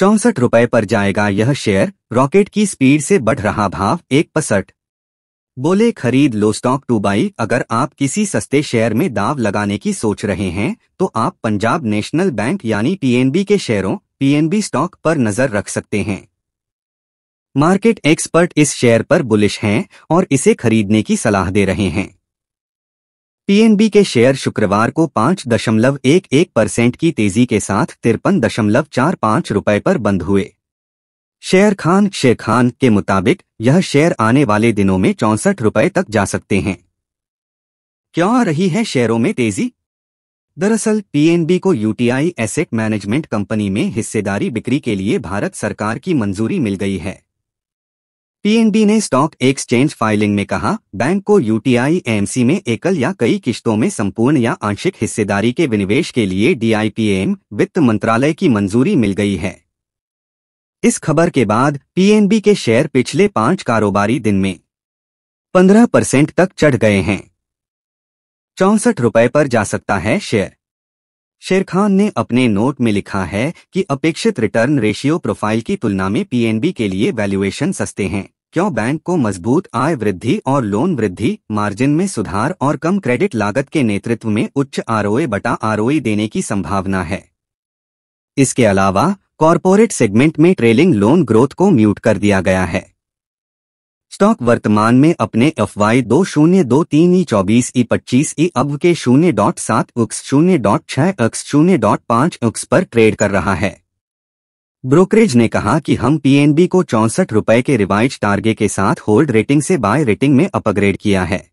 चौसठ रुपए पर जाएगा यह शेयर रॉकेट की स्पीड से बढ़ रहा भाव एक पसठ बोले खरीद लो स्टॉक टू बाई अगर आप किसी सस्ते शेयर में दाव लगाने की सोच रहे हैं तो आप पंजाब नेशनल बैंक यानी पीएनबी के शेयरों पीएनबी स्टॉक पर नजर रख सकते हैं मार्केट एक्सपर्ट इस शेयर पर बुलिश हैं और इसे खरीदने की सलाह दे रहे हैं पीएनबी के शेयर शुक्रवार को पाँच दशमलव एक एक परसेंट की तेजी के साथ तिरपन दशमलव चार पाँच रुपये पर बंद हुए शेयर खान शेर खान के मुताबिक यह शेयर आने वाले दिनों में चौंसठ रुपये तक जा सकते हैं क्यों आ रही है शेयरों में तेजी दरअसल पीएनबी को यूटीआई एसेट मैनेजमेंट कंपनी में हिस्सेदारी बिक्री के लिए भारत सरकार की मंजूरी मिल गई है पीएनबी ने स्टॉक एक्सचेंज फाइलिंग में कहा बैंक को यूटीआई एमसी में एकल या कई किश्तों में संपूर्ण या आंशिक हिस्सेदारी के विनिवेश के लिए डीआईपीएम वित्त मंत्रालय की मंजूरी मिल गई है इस खबर के बाद पीएनबी के शेयर पिछले पांच कारोबारी दिन में 15 परसेंट तक चढ़ गए हैं चौसठ रुपए पर जा सकता है शेयर शेर खान ने अपने नोट में लिखा है कि अपेक्षित रिटर्न रेशियो प्रोफाइल की तुलना में पीएनबी के लिए वैल्यूएशन सस्ते हैं क्यों बैंक को मजबूत आय वृद्धि और लोन वृद्धि मार्जिन में सुधार और कम क्रेडिट लागत के नेतृत्व में उच्च आरओए बटा आरओई देने की संभावना है इसके अलावा कॉरपोरेट सेगमेंट में ट्रेलिंग लोन ग्रोथ को म्यूट कर दिया गया है स्टॉक वर्तमान में अपने एफ वाई दो शून्य दो तीन ई चौबीस ई पच्चीस ई अब के शून्य डॉट सात उक्स शून्य डॉट छह अक्स शून्य डॉट पाँच उक्स पर ट्रेड कर रहा है ब्रोकरेज ने कहा कि हम पीएनबी को चौंसठ रुपए के रिवाइज टारगे के साथ होल्ड रेटिंग से बाय रेटिंग में अपग्रेड किया है